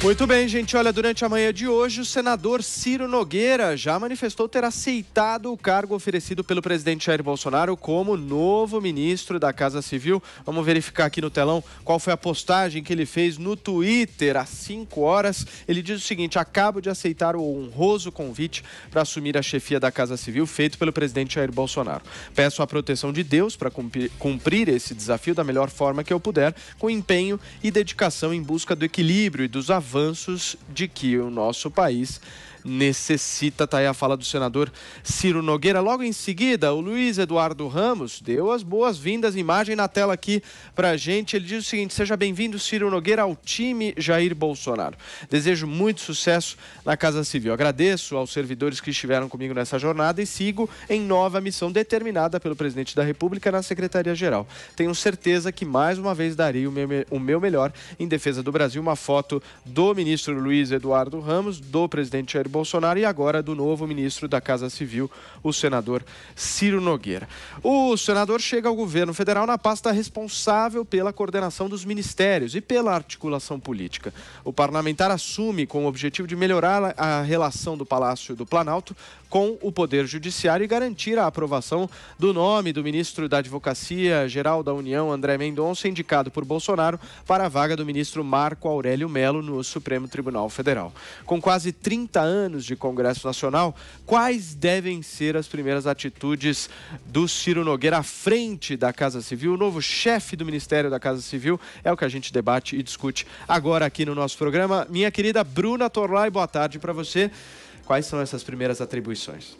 Muito bem, gente. Olha, durante a manhã de hoje, o senador Ciro Nogueira já manifestou ter aceitado o cargo oferecido pelo presidente Jair Bolsonaro como novo ministro da Casa Civil. Vamos verificar aqui no telão qual foi a postagem que ele fez no Twitter às 5 horas. Ele diz o seguinte: acabo de aceitar o honroso convite para assumir a chefia da Casa Civil feito pelo presidente Jair Bolsonaro. Peço a proteção de Deus para cumprir esse desafio da melhor forma que eu puder, com empenho e dedicação em busca do equilíbrio e dos avanços avanços de que o nosso país necessita. Tá aí a fala do senador Ciro Nogueira. Logo em seguida, o Luiz Eduardo Ramos deu as boas-vindas, imagem na tela aqui pra gente. Ele diz o seguinte: seja bem-vindo, Ciro Nogueira, ao time Jair Bolsonaro. Desejo muito sucesso na Casa Civil. Agradeço aos servidores que estiveram comigo nessa jornada e sigo em nova missão determinada pelo presidente da República na Secretaria-Geral. Tenho certeza que mais uma vez darei o meu, o meu melhor em defesa do Brasil. Uma foto do ministro Luiz Eduardo Ramos, do presidente Jair Bolsonaro Bolsonaro e agora do novo ministro da Casa Civil, o senador Ciro Nogueira. O senador chega ao governo federal na pasta responsável pela coordenação dos ministérios e pela articulação política. O parlamentar assume com o objetivo de melhorar a relação do Palácio do Planalto com o Poder Judiciário e garantir a aprovação do nome do ministro da Advocacia Geral da União, André Mendonça, indicado por Bolsonaro para a vaga do ministro Marco Aurélio Melo no Supremo Tribunal Federal. Com quase 30 anos anos de Congresso Nacional, quais devem ser as primeiras atitudes do Ciro Nogueira à frente da Casa Civil, o novo chefe do Ministério da Casa Civil? É o que a gente debate e discute agora aqui no nosso programa. Minha querida Bruna Torlai, boa tarde para você. Quais são essas primeiras atribuições?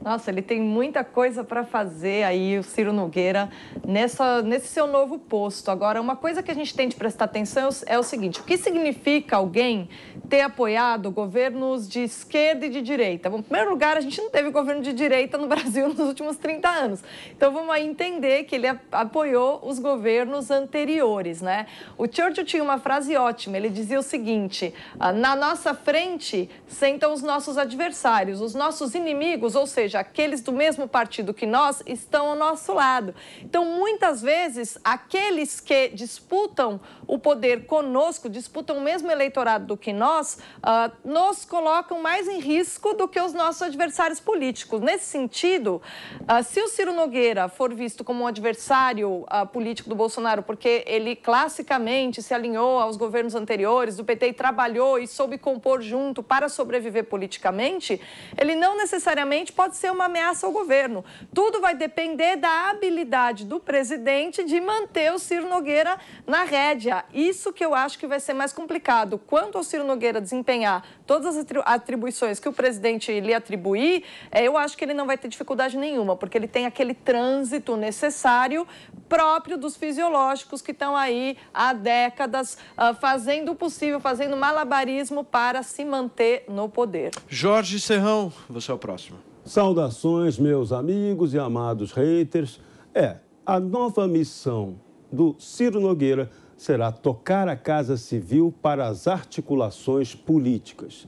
Nossa, ele tem muita coisa para fazer aí, o Ciro Nogueira, nessa, nesse seu novo posto. Agora, uma coisa que a gente tem de prestar atenção é o é seguinte: o que significa alguém ter apoiado governos de esquerda e de direita. Bom, em primeiro lugar, a gente não teve governo de direita no Brasil nos últimos 30 anos. Então vamos aí entender que ele apoiou os governos anteriores, né? O Churchill tinha uma frase ótima, ele dizia o seguinte: ah, na nossa frente sentam os nossos adversários, os nossos inimigos, ou seja, aqueles do mesmo partido que nós, estão ao nosso lado. Então, muitas vezes, aqueles que disputam o poder conosco, disputam o mesmo eleitorado do que nós, nós uh, nos colocam mais em risco do que os nossos adversários políticos. Nesse sentido, uh, se o Ciro Nogueira for visto como um adversário uh, político do Bolsonaro, porque ele classicamente se alinhou aos governos anteriores do PT e trabalhou e soube compor junto para sobreviver politicamente, ele não necessariamente pode ser uma ameaça ao governo. Tudo vai depender da habilidade do presidente de manter o Ciro Nogueira na rédea. Isso que eu acho que vai ser mais complicado. Quanto ao Ciro Nogueira, queira desempenhar todas as atribuições que o presidente lhe atribuir, é, eu acho que ele não vai ter dificuldade nenhuma, porque ele tem aquele trânsito necessário próprio dos fisiológicos que estão aí há décadas ah, fazendo o possível, fazendo malabarismo para se manter no poder. Jorge Serrão, você é o próximo. Saudações, meus amigos e amados haters. É, a nova missão do Ciro Nogueira será tocar a Casa Civil para as articulações políticas.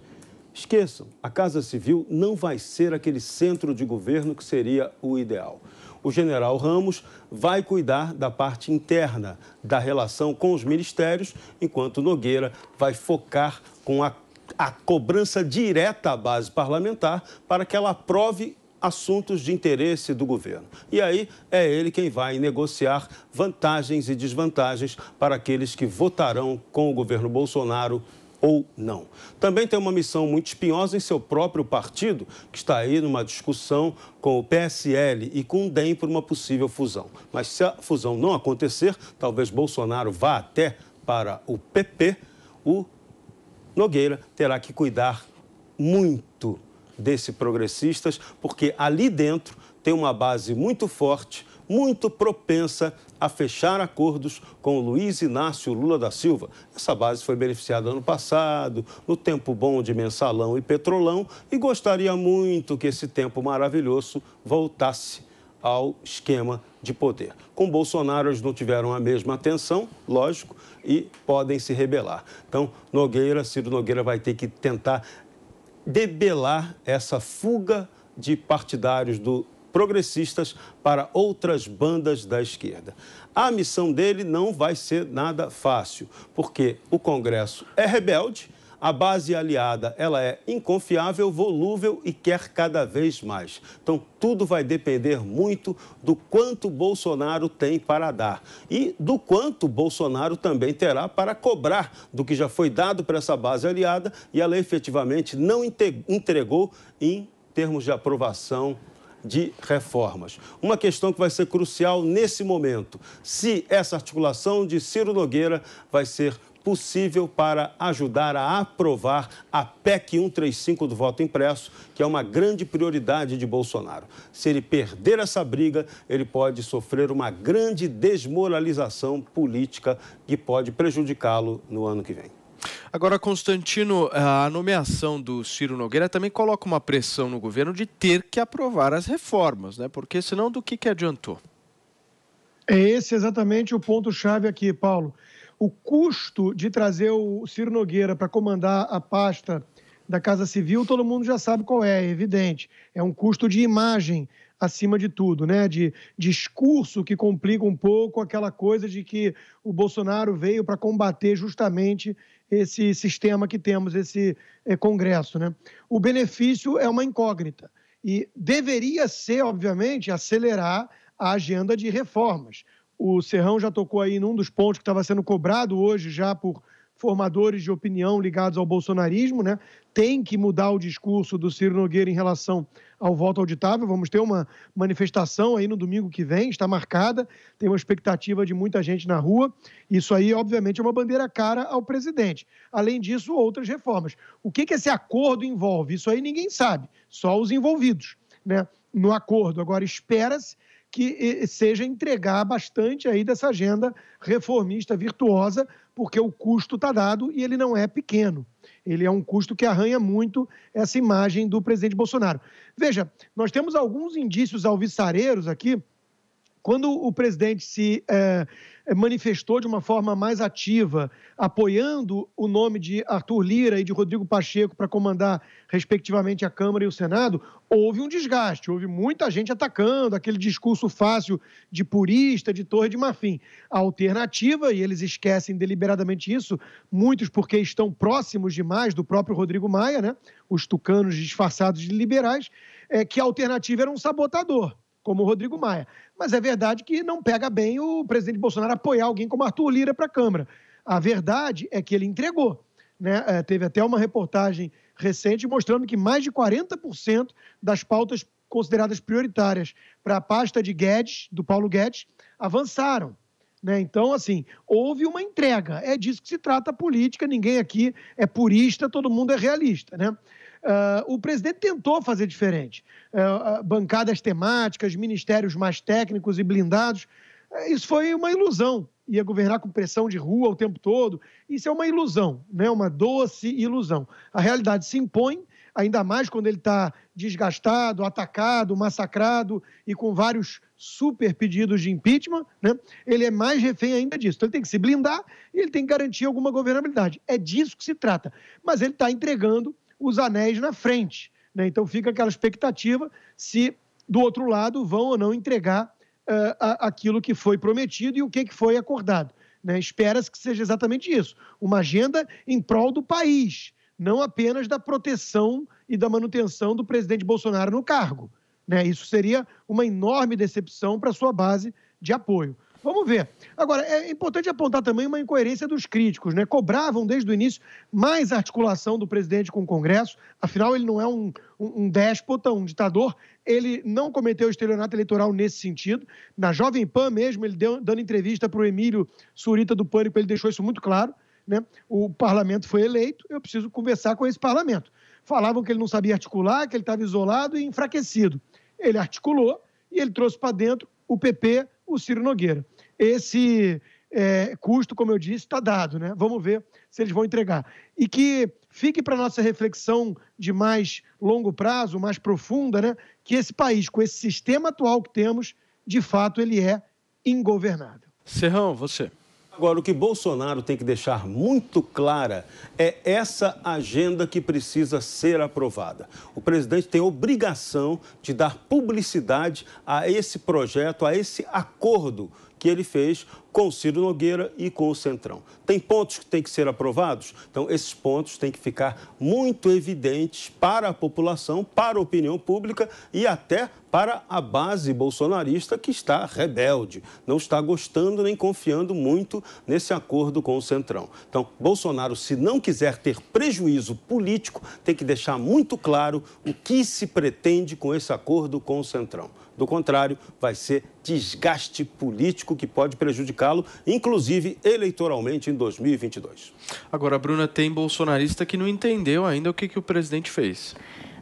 Esqueçam, a Casa Civil não vai ser aquele centro de governo que seria o ideal. O general Ramos vai cuidar da parte interna, da relação com os ministérios, enquanto Nogueira vai focar com a, a cobrança direta à base parlamentar para que ela aprove assuntos de interesse do governo. E aí é ele quem vai negociar vantagens e desvantagens para aqueles que votarão com o governo Bolsonaro ou não. Também tem uma missão muito espinhosa em seu próprio partido, que está aí numa discussão com o PSL e com o DEM por uma possível fusão. Mas se a fusão não acontecer, talvez Bolsonaro vá até para o PP, o Nogueira terá que cuidar muito desse Progressistas, porque ali dentro tem uma base muito forte, muito propensa a fechar acordos com Luiz Inácio Lula da Silva. Essa base foi beneficiada ano passado, no tempo bom de mensalão e petrolão, e gostaria muito que esse tempo maravilhoso voltasse ao esquema de poder. Com Bolsonaro, eles não tiveram a mesma atenção, lógico, e podem se rebelar. Então, Nogueira, Ciro Nogueira vai ter que tentar debelar essa fuga de partidários do progressistas para outras bandas da esquerda. A missão dele não vai ser nada fácil, porque o Congresso é rebelde a base aliada, ela é inconfiável, volúvel e quer cada vez mais. Então, tudo vai depender muito do quanto Bolsonaro tem para dar e do quanto Bolsonaro também terá para cobrar do que já foi dado para essa base aliada e ela efetivamente não entregou em termos de aprovação de reformas. Uma questão que vai ser crucial nesse momento: se essa articulação de Ciro Nogueira vai ser possível para ajudar a aprovar a PEC 135 do voto impresso, que é uma grande prioridade de Bolsonaro. Se ele perder essa briga, ele pode sofrer uma grande desmoralização política que pode prejudicá-lo no ano que vem. Agora, Constantino, a nomeação do Ciro Nogueira também coloca uma pressão no governo de ter que aprovar as reformas, né? Porque senão do que, que adiantou? É esse exatamente o ponto-chave aqui, Paulo o custo de trazer o Ciro Nogueira para comandar a pasta da Casa Civil, todo mundo já sabe qual é, é evidente. É um custo de imagem acima de tudo, né? De, discurso que complica um pouco aquela coisa de que o Bolsonaro veio para combater justamente esse sistema que temos, esse é, Congresso, né? O benefício é uma incógnita e deveria ser, obviamente, acelerar a agenda de reformas. O Serrão já tocou aí num dos pontos que estava sendo cobrado hoje já por formadores de opinião ligados ao bolsonarismo, né? Tem que mudar o discurso do Ciro Nogueira em relação ao voto auditável. Vamos ter uma manifestação aí no domingo que vem, está marcada, tem uma expectativa de muita gente na rua. Isso aí, obviamente, é uma bandeira cara ao presidente. Além disso, outras reformas. O que, que esse acordo envolve? Isso aí ninguém sabe, só os envolvidos, né? No acordo. Agora, espera-se que seja entregar bastante aí dessa agenda reformista virtuosa, porque o custo está dado e ele não é pequeno. Ele é um custo que arranha muito essa imagem do presidente Bolsonaro. Veja, nós temos alguns indícios alvissareiros aqui. Quando o presidente se. Eh, eh, manifestou de uma forma mais ativa, apoiando o nome de Arthur Lira e de Rodrigo Pacheco para comandar, respectivamente, a Câmara e o Senado, houve um desgaste, houve muita gente atacando, aquele discurso fácil de purista, de torre de marfim. A alternativa, e eles esquecem deliberadamente isso, muitos porque estão próximos demais do próprio Rodrigo Maia, né? os tucanos disfarçados de liberais, é que a alternativa era um sabotador como o Rodrigo Maia. Mas é verdade que não pega bem o presidente Bolsonaro apoiar alguém como Arthur Lira para a Câmara. A verdade é que ele entregou. Né? É, teve até uma reportagem recente mostrando que mais de 40% das pautas consideradas prioritárias para a pasta de Guedes, do Paulo Guedes, avançaram. Né? Então, assim, houve uma entrega. É disso que se trata a política, ninguém aqui é purista, todo mundo é realista. Né? Uh, o presidente tentou fazer diferente. Uh, bancadas temáticas, ministérios mais técnicos e blindados. Uh, isso foi uma ilusão. Ia governar com pressão de rua o tempo todo. Isso é uma ilusão, né? uma doce ilusão. A realidade se impõe, ainda mais quando ele está desgastado, atacado, massacrado e com vários super pedidos de impeachment, né? ele é mais refém ainda disso. Então ele tem que se blindar e ele tem que garantir alguma governabilidade. É disso que se trata. Mas ele está entregando os anéis na frente. Né? Então fica aquela expectativa se do outro lado vão ou não entregar uh, aquilo que foi prometido e o que, que foi acordado. Né? Espera-se que seja exatamente isso: uma agenda em prol do país, não apenas da proteção e da manutenção do presidente Bolsonaro no cargo. Né? Isso seria uma enorme decepção para sua base de apoio. Vamos ver. Agora, é importante apontar também uma incoerência dos críticos, né? Cobravam desde o início mais articulação do presidente com o Congresso, afinal, ele não é um, um, um déspota, um ditador, ele não cometeu estelionato eleitoral nesse sentido. Na Jovem Pan mesmo, ele deu, dando entrevista para o Emílio Surita do Pânico, ele deixou isso muito claro, né? O parlamento foi eleito, eu preciso conversar com esse parlamento. Falavam que ele não sabia articular, que ele estava isolado e enfraquecido. Ele articulou e ele trouxe para dentro o PP, o Ciro Nogueira. Esse é, custo, como eu disse, está dado, né? Vamos ver se eles vão entregar. E que fique para nossa reflexão de mais longo prazo, mais profunda, né? Que esse país, com esse sistema atual que temos, de fato ele é ingovernável. Serrão, você. Agora, o que Bolsonaro tem que deixar muito clara é essa agenda que precisa ser aprovada. O presidente tem obrigação de dar publicidade a esse projeto, a esse acordo que ele fez com o Ciro Nogueira e com o Centrão. Tem pontos que têm que ser aprovados? Então, esses pontos têm que ficar muito evidentes para a população, para a opinião pública e até para a base bolsonarista que está rebelde, não está gostando nem confiando muito nesse acordo com o Centrão. Então, Bolsonaro, se não quiser ter prejuízo político, tem que deixar muito claro o que se pretende com esse acordo com o Centrão. Do contrário, vai ser desgaste político que pode prejudicar prejudicá-lo, inclusive eleitoralmente em 2022. Agora, Bruna, tem bolsonarista que não entendeu ainda o que, que o presidente fez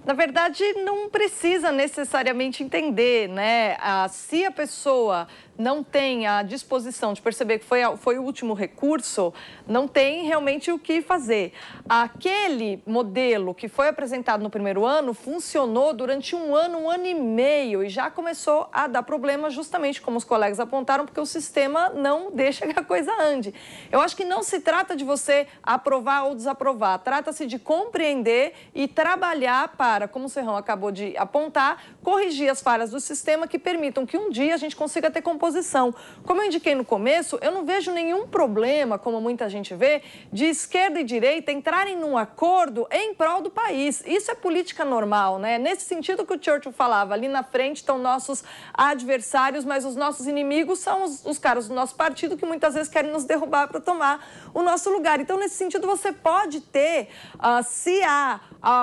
na verdade, não precisa necessariamente entender, né? Ah, se a pessoa não tem a disposição de perceber que foi, foi o último recurso, não tem realmente o que fazer. Aquele modelo que foi apresentado no primeiro ano funcionou durante um ano, um ano e meio e já começou a dar problema, justamente como os colegas apontaram, porque o sistema não deixa que a coisa ande. Eu acho que não se trata de você aprovar ou desaprovar, trata-se de compreender e trabalhar para para, como o Serrão acabou de apontar, corrigir as falhas do sistema que permitam que um dia a gente consiga ter composição. Como eu indiquei no começo, eu não vejo nenhum problema, como muita gente vê, de esquerda e direita entrarem num acordo em prol do país. Isso é política normal, né? Nesse sentido que o Churchill falava, ali na frente estão nossos adversários, mas os nossos inimigos são os, os caras do nosso partido que muitas vezes querem nos derrubar para tomar o nosso lugar. Então, nesse sentido, você pode ter, uh, se há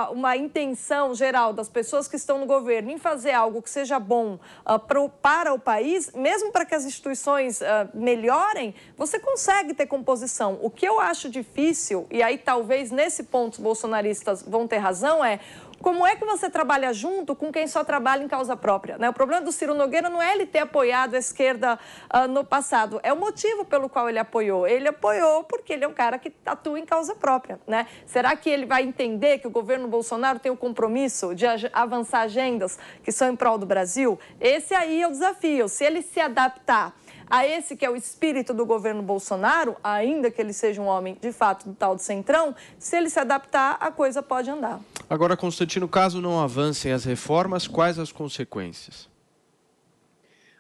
uh, uma intenção decisão geral das pessoas que estão no governo em fazer algo que seja bom uh, pro, para o país, mesmo para que as instituições uh, melhorem, você consegue ter composição. O que eu acho difícil, e aí talvez nesse ponto os bolsonaristas vão ter razão, é como é que você trabalha junto com quem só trabalha em causa própria? Né? O problema do Ciro Nogueira não é ele ter apoiado a esquerda uh, no passado, é o motivo pelo qual ele apoiou. Ele apoiou porque ele é um cara que atua em causa própria. Né? Será que ele vai entender que o governo Bolsonaro tem o compromisso de avançar agendas que são em prol do Brasil? Esse aí é o desafio. Se ele se adaptar a esse que é o espírito do governo Bolsonaro, ainda que ele seja um homem de fato do tal do centrão, se ele se adaptar, a coisa pode andar. Agora, Constantino, caso não avancem as reformas, quais as consequências?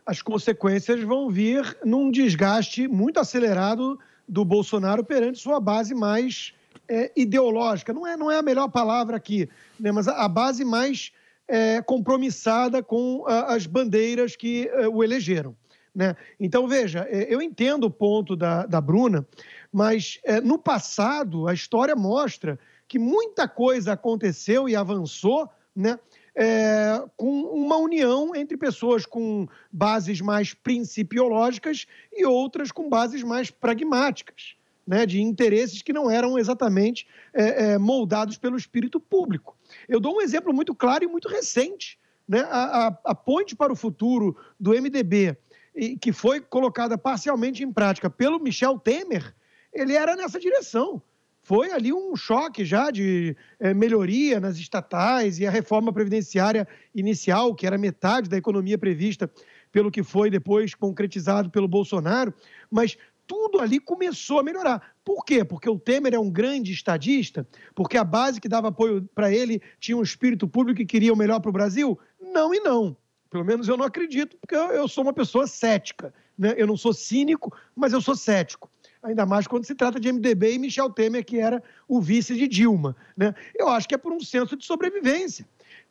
As consequências vão vir num desgaste muito acelerado do Bolsonaro perante sua base mais é, ideológica. Não é, não é a melhor palavra aqui, né? mas a, a base mais é, compromissada com a, as bandeiras que é, o elegeram. Né? Então, veja, é, eu entendo o ponto da, da Bruna, mas é, no passado a história mostra que muita coisa aconteceu e avançou né, é, com uma união entre pessoas com bases mais principiológicas e outras com bases mais pragmáticas, né, de interesses que não eram exatamente é, é moldados pelo espírito público. Eu dou um exemplo muito claro e muito recente. Né? A, a, a ponte para o futuro do MDB e que foi colocada parcialmente em prática pelo Michel Temer, ele era nessa direção. Foi ali um choque já de é, melhoria nas estatais e a reforma previdenciária inicial, que era metade da economia prevista pelo que foi depois concretizado pelo Bolsonaro, mas tudo ali começou a melhorar. Por quê? Porque o Temer é um grande estadista? Porque a base que dava apoio para ele tinha um espírito público e queria o melhor para o Brasil? Não e não. Pelo menos eu não acredito, porque eu sou uma pessoa cética. Né? Eu não sou cínico, mas eu sou cético. Ainda mais quando se trata de MDB e Michel Temer, que era o vice de Dilma. Né? Eu acho que é por um senso de sobrevivência,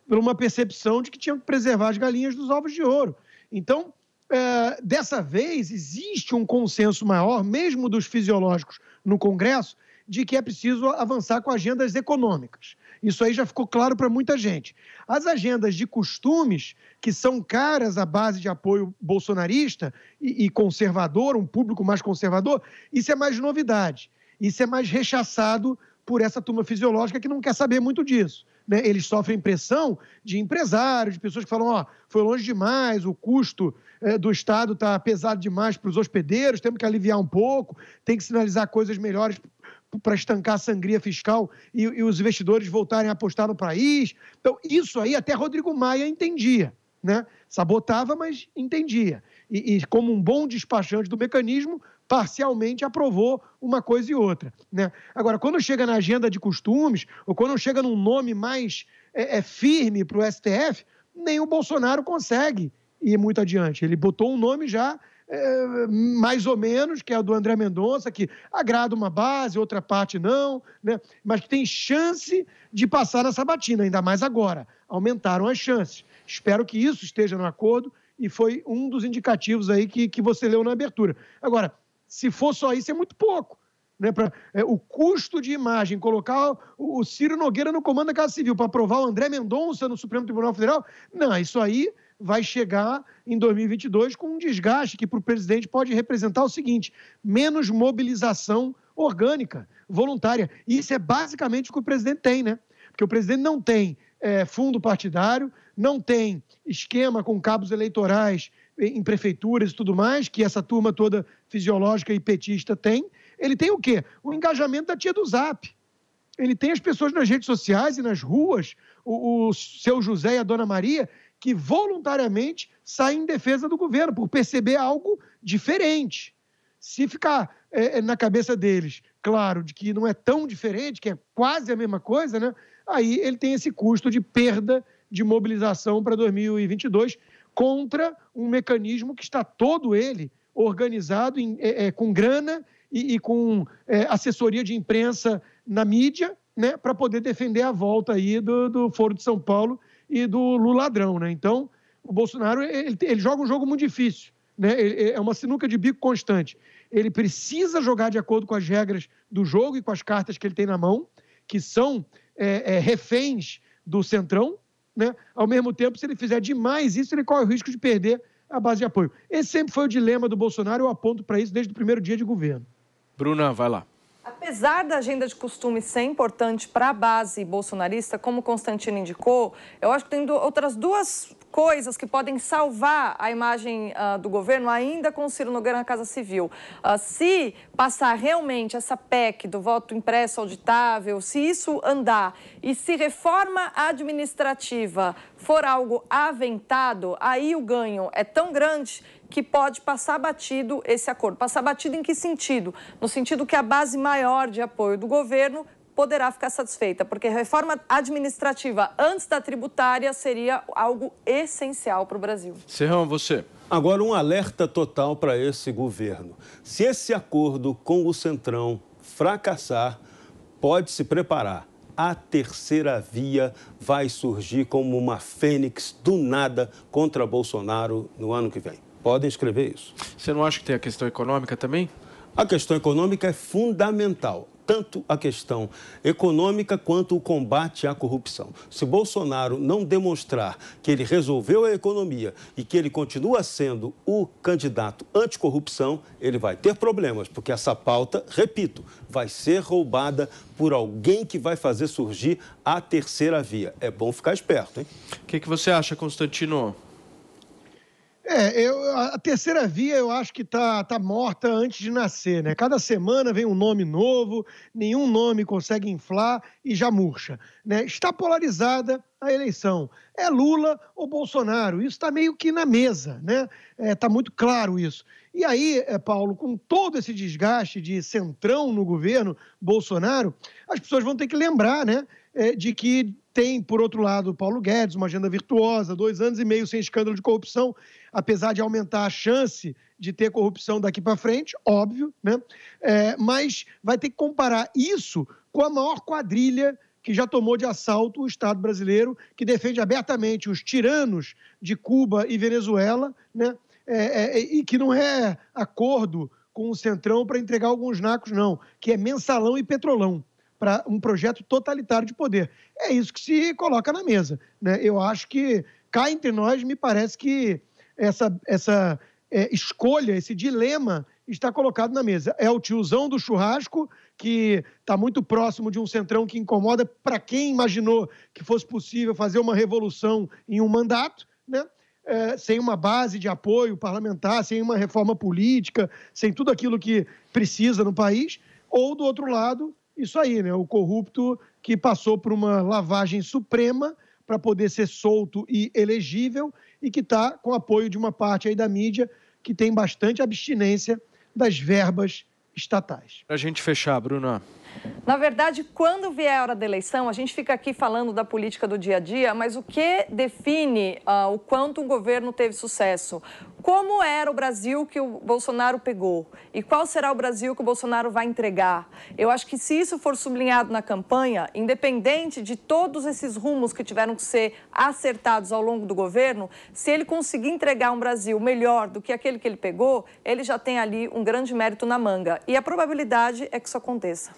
por uma percepção de que tinha que preservar as galinhas dos ovos de ouro. Então, é, dessa vez, existe um consenso maior, mesmo dos fisiológicos no Congresso, de que é preciso avançar com agendas econômicas. Isso aí já ficou claro para muita gente. As agendas de costumes, que são caras à base de apoio bolsonarista e, e conservador, um público mais conservador, isso é mais novidade. Isso é mais rechaçado por essa turma fisiológica que não quer saber muito disso. Né? Eles sofrem pressão de empresários, de pessoas que falam: ó, foi longe demais, o custo eh, do Estado está pesado demais para os hospedeiros, temos que aliviar um pouco, tem que sinalizar coisas melhores para estancar a sangria fiscal e, e, os investidores voltarem a apostar no país. Então, isso aí até Rodrigo Maia entendia. Né? Sabotava, mas entendia. E, e como um bom despachante do mecanismo, parcialmente aprovou uma coisa e outra. Né? Agora, quando chega na agenda de costumes, ou quando chega num nome mais é, é firme para o STF, nem o Bolsonaro consegue ir muito adiante. Ele botou um nome já é, mais ou menos, que é a do André Mendonça, que agrada uma base, outra parte não, né? mas que tem chance de passar na sabatina, ainda mais agora. Aumentaram as chances. Espero que isso esteja no acordo e foi um dos indicativos aí que, que você leu na abertura. Agora, se for só isso, é muito pouco. Né, pra, é, o custo de imagem, colocar o, o Ciro Nogueira no comando da Casa Civil para aprovar o André Mendonça no Supremo Tribunal Federal, não, isso aí vai chegar em 2022 com um desgaste que para o presidente pode representar o seguinte: menos mobilização orgânica, voluntária. E isso é basicamente o que o presidente tem, né? Porque o presidente não tem é, fundo partidário, não tem esquema com cabos eleitorais em prefeituras e tudo mais, que essa turma toda fisiológica e petista tem. Ele tem o quê? O engajamento da tia do Zap. Ele tem as pessoas nas redes sociais e nas ruas, o, o seu José e a dona Maria, que voluntariamente saem em defesa do governo, por perceber algo diferente. Se ficar é, é, na cabeça deles, claro, de que não é tão diferente, que é quase a mesma coisa, né? aí ele tem esse custo de perda de mobilização para 2022 contra um mecanismo que está todo ele organizado em, é, é, com grana e, e com é, assessoria de imprensa na mídia, né, para poder defender a volta aí do, do Foro de São Paulo e do Lula ladrão, né? Então, o Bolsonaro, ele, ele joga um jogo muito difícil, né? Ele, é uma sinuca de bico constante. Ele precisa jogar de acordo com as regras do jogo e com as cartas que ele tem na mão, que são é, é, reféns do centrão, né? Ao mesmo tempo, se ele fizer demais isso, ele corre o risco de perder a base de apoio. Esse sempre foi o dilema do Bolsonaro, eu aponto para isso desde o primeiro dia de governo. Bruna, vai lá. Apesar da agenda de costumes ser importante para a base bolsonarista, como Constantino indicou, eu acho que tem outras duas coisas que podem salvar a imagem uh, do governo ainda com o Ciro Nogueira na Casa Civil. Uh, se passar realmente essa PEC do voto impresso auditável, se isso andar e se reforma administrativa for algo aventado, aí o ganho é tão grande que pode passar batido esse acordo. Passar batido em que sentido? No sentido que a base maior de apoio do governo poderá ficar satisfeita, porque reforma administrativa antes da tributária seria algo essencial para o Brasil. Serrão, você. Agora, um alerta total para esse governo. Se esse acordo com o Centrão fracassar, pode se preparar. A terceira via vai surgir como uma fênix do nada contra Bolsonaro no ano que vem. Podem escrever isso. Você não acha que tem a questão econômica também? A questão econômica é fundamental tanto a questão econômica quanto o combate à corrupção. Se Bolsonaro não demonstrar que ele resolveu a economia e que ele continua sendo o candidato anticorrupção, ele vai ter problemas, porque essa pauta, repito, vai ser roubada por alguém que vai fazer surgir a terceira via. É bom ficar esperto, hein? O que, que você acha, Constantino? É, eu, a terceira via eu acho que está tá morta antes de nascer, né? Cada semana vem um nome novo, nenhum nome consegue inflar e já murcha. Né? Está polarizada a eleição. É Lula ou Bolsonaro? Isso está meio que na mesa, né? Está é, muito claro isso. E aí, é, Paulo, com todo esse desgaste de centrão no governo Bolsonaro, as pessoas vão ter que lembrar, né? É, de que tem, por outro lado, o Paulo Guedes, uma agenda virtuosa, dois anos e meio sem escândalo de corrupção, apesar de aumentar a chance de ter corrupção daqui para frente, óbvio, né? É, mas vai ter que comparar isso com a maior quadrilha que já tomou de assalto o Estado brasileiro, que defende abertamente os tiranos de Cuba e Venezuela, né? É, é, é e que não é acordo com o Centrão para entregar alguns nacos, não, que é mensalão e petrolão para um projeto totalitário de poder. É isso que se coloca na mesa. Né? Eu acho que, cá entre nós, me parece que essa, essa é, escolha, esse dilema está colocado na mesa. É o tiozão do churrasco que está muito próximo de um centrão que incomoda para quem imaginou que fosse possível fazer uma revolução em um mandato, né? É, sem uma base de apoio parlamentar, sem uma reforma política, sem tudo aquilo que precisa no país, ou do outro lado, isso aí, né? O corrupto que passou por uma lavagem suprema para poder ser solto e elegível e que está com apoio de uma parte aí da mídia que tem bastante abstinência das verbas estatais. Para a gente fechar, Bruna. Na verdade, quando vier a hora da eleição, a gente fica aqui falando da política do dia a dia, mas o que define ah, o quanto um governo teve sucesso? Como era o Brasil que o Bolsonaro pegou? E qual será o Brasil que o Bolsonaro vai entregar? Eu acho que se isso for sublinhado na campanha, independente de todos esses rumos que tiveram que ser acertados ao longo do governo, se ele conseguir entregar um Brasil melhor do que aquele que ele pegou, ele já tem ali um grande mérito na manga. E a probabilidade é que isso aconteça.